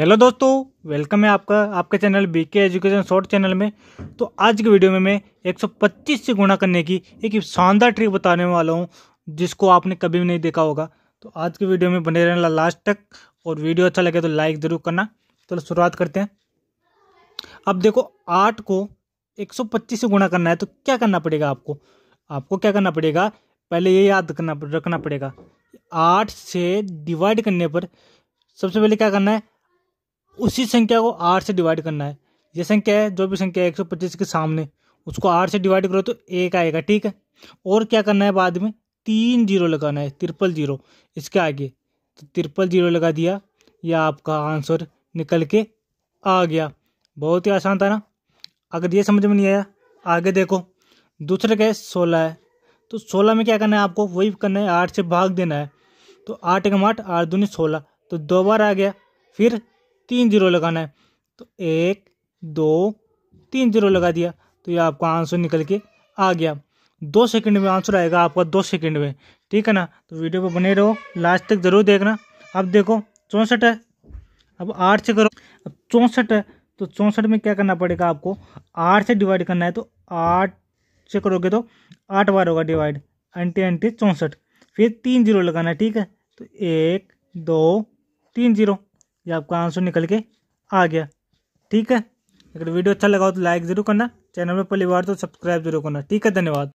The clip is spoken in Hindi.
हेलो दोस्तों वेलकम है आपका आपके channel BK education short channel में तो आज के वीडियो में मैं 125 से गुणा करने की एक शानदार ट्रिक बताने वाला हूँ जिसको आपने कभी भी नहीं देखा होगा तो आज के वीडियो में बने रहना लास्ट तक और वीडियो अच्छा लगे तो लाइक ज़रूर करना चलो तो शुरुआत करते हैं अब देखो आठ को एक से गुणा करना है तो क्या करना पड़ेगा आपको आपको क्या करना पड़ेगा पहले ये याद करना रखना पड़ेगा आठ से डिवाइड करने पर सबसे पहले क्या करना है उसी संख्या को आठ से डिवाइड करना है ये संख्या है जो भी संख्या है एक सौ पच्चीस के सामने उसको आठ से डिवाइड करो तो एक आएगा ठीक है और क्या करना है बाद में तीन जीरो लगाना है ट्रिपल जीरो इसके आगे तो ट्रिपल जीरो लगा दिया या आपका आंसर निकल के आ गया बहुत ही आसान था ना अगर ये समझ में नहीं आया आगे देखो दूसरे का सोलह है तो सोलह में क्या करना है आपको वही करना है आठ से भाग देना है तो आठ एक आठ आठ दूनी सोलह तो दो बार आ गया फिर तीन जीरो लगाना है तो एक दो तीन जीरो लगा दिया तो ये आपका आंसर निकल के आ गया दो सेकंड में आंसर आएगा आपका दो सेकंड में ठीक है ना तो वीडियो पर बने रहो लास्ट तक ज़रूर देखना अब देखो चौंसठ है अब आठ से करो अब चौंसठ है तो चौंसठ में क्या करना पड़ेगा आपको आठ से डिवाइड करना है तो आठ से करोगे तो आठ बार होगा डिवाइड एंटी एंटी चौंसठ फिर तीन जीरो लगाना है ठीक है तो एक दो तीन जीरो ये आपका आंसर निकल के आ गया ठीक है अगर वीडियो अच्छा लगा हो तो लाइक ज़रूर करना चैनल में पहली बार तो सब्सक्राइब जरूर करना ठीक है धन्यवाद